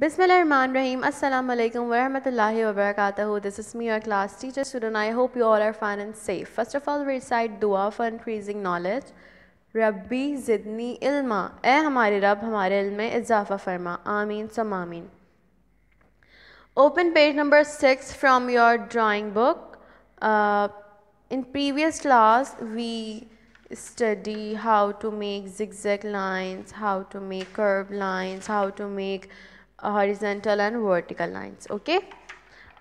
Bismillahirrahmanirrahim. Assalamu alaikum wa rahmatullahi wa This is me, your class teacher student. I hope you all are fine and safe. First of all, we recite dua for increasing knowledge. Rabbi zidni ilma. Eh, हमारे रब हमारे ilme, में इजाफा फरमा आमीन Open page number 6 from your drawing book. Uh, in previous class, we study how to make zigzag lines, how to make curved lines, how to make horizontal and vertical lines okay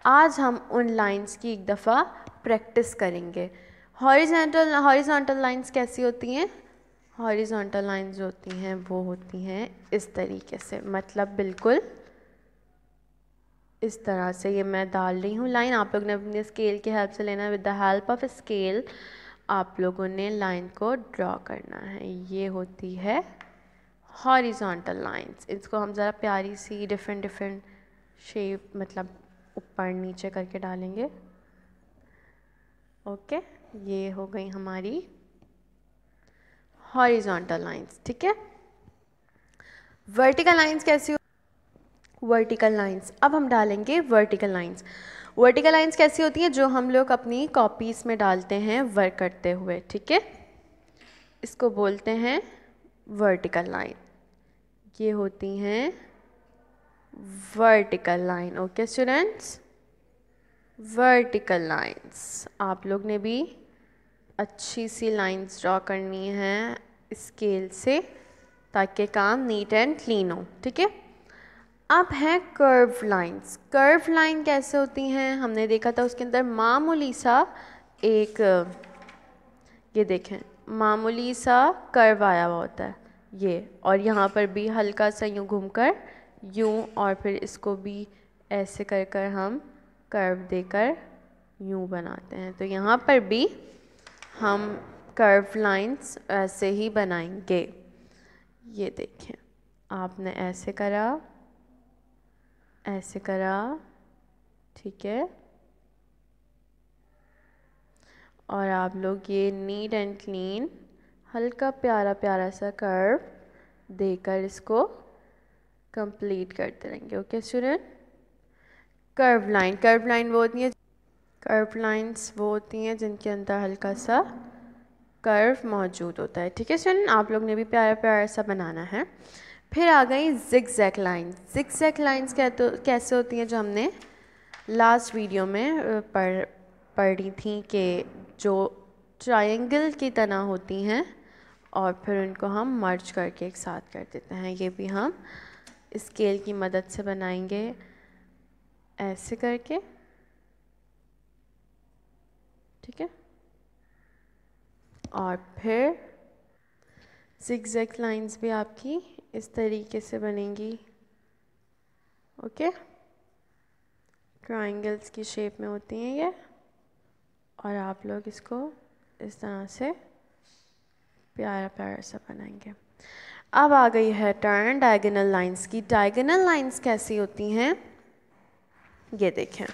आज हम उन lines की एक दफ़ा practice करेंगे horizontal horizontal lines कैसी होती हैं हॉरिजेंटल लाइंस जो होती हैं वो होती हैं इस तरीके से मतलब बिल्कुल इस तरह से ये मैं डाल रही हूँ लाइन आप लोग ने अपने स्केल की हेल्प से लेना with the help of scale आप लोगों ने लाइन को ड्रॉ करना है ये होती है हॉरिजॉन्टल लाइंस इसको हम ज़रा प्यारी सी डिफरेंट डिफरेंट शेप मतलब ऊपर नीचे करके डालेंगे ओके ये हो गई हमारी हॉरिजॉन्टल लाइंस ठीक है वर्टिकल लाइंस कैसी हो वर्टिकल लाइंस अब हम डालेंगे वर्टिकल लाइंस वर्टिकल लाइंस कैसी होती हैं जो हम लोग अपनी कॉपीज़ में डालते हैं वर्क करते हुए ठीक है इसको बोलते हैं वर्टिकल लाइन ये होती हैं vertical line okay students vertical lines आप लोग ने भी अच्छी सी लाइंस ड्रॉ करनी है स्केल से ताकि काम नीट एंड क्लीन हो ठीक है अब हैं कर्व लाइंस कर्व लाइन कैसे होती हैं हमने देखा था उसके अंदर मामूली सा एक ये देखें मामूली सा कर्व आया हुआ होता है ये और यहाँ पर भी हल्का सा यूँ घूम कर यूँ और फिर इसको भी ऐसे कर कर हम कर्व देकर यूँ बनाते हैं तो यहाँ पर भी हम कर्व लाइंस ऐसे ही बनाएंगे ये देखें आपने ऐसे करा ऐसे करा ठीक है और आप लोग ये नीट एंड क्लीन हल्का प्यारा प्यारा सा कर्व देकर इसको कंप्लीट करते रहेंगे okay student curve line curve line वो होती है कर्व लाइंस वो होती हैं जिनके अंदर हल्का सा कर्व मौजूद होता है ठीक है स्टूडेंट आप लोग ने भी प्यारा प्यारा सा बनाना है फिर आ गई zigzag line zigzag lines क्या तो कैसे होती हैं जो हमने लास्ट वीडियो में पढ़ पढ़ी थी कि जो ट्रायंगल की तरह होती हैं और फिर उनको हम मर्ज करके एक साथ कर देते हैं ये भी हम स्केल की मदद से बनाएंगे ऐसे करके ठीक है और फिर सिक्जैक्ट लाइंस लाइन्स भी आपकी इस तरीके से बनेंगी ओके ट्राइंगल्स की शेप में होती हैं ये और आप लोग इसको इस तरह से प्यारा प्यारा सा बनाएंगे अब आ गई है टर्न डायगोनल लाइंस की डायगोनल लाइंस कैसी होती हैं ये देखें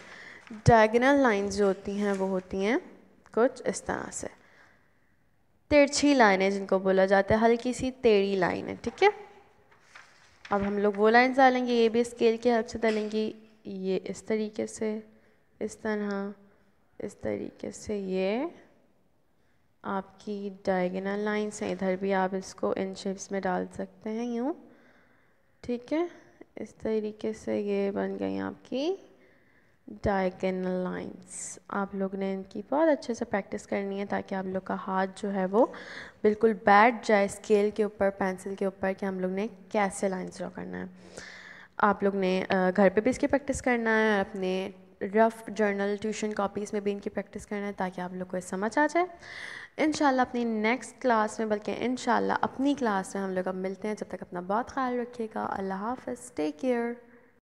डायगोनल लाइंस जो होती हैं वो होती हैं कुछ इस तरह से तिरछी लाइनें जिनको बोला जाता है हल्की सी टेढ़ी लाइन है ठीक है अब हम लोग वो लाइन्स डालेंगे ये भी स्केल के हेल्प से डालेंगे ये इस तरीके से इस तरह इस तरीके से ये आपकी डायगनल लाइन्स हैं इधर भी आप इसको इन शेप्स में डाल सकते हैं यूँ ठीक है इस तरीके से ये बन गई आपकी डायगनल लाइंस आप लोग ने इनकी बहुत अच्छे से प्रैक्टिस करनी है ताकि आप लोग का हाथ जो है वो बिल्कुल बैठ जाए स्केल के ऊपर पेंसिल के ऊपर कि हम लोग ने कैसे लाइंस ड्रॉ करना है आप लोग ने घर पे भी इसकी प्रैक्टिस करना है अपने रफ़ जर्नल ट्यूशन कॉपीज़ में भी इनकी प्रैक्टिस करना है ताकि आप लोग को समझ आ जाए इन अपनी नेक्स्ट क्लास में बल्कि इन अपनी क्लास में हम लोग अब मिलते हैं जब तक अपना बहुत ख्याल रखिएगा अल्लाह हाफ टेक केयर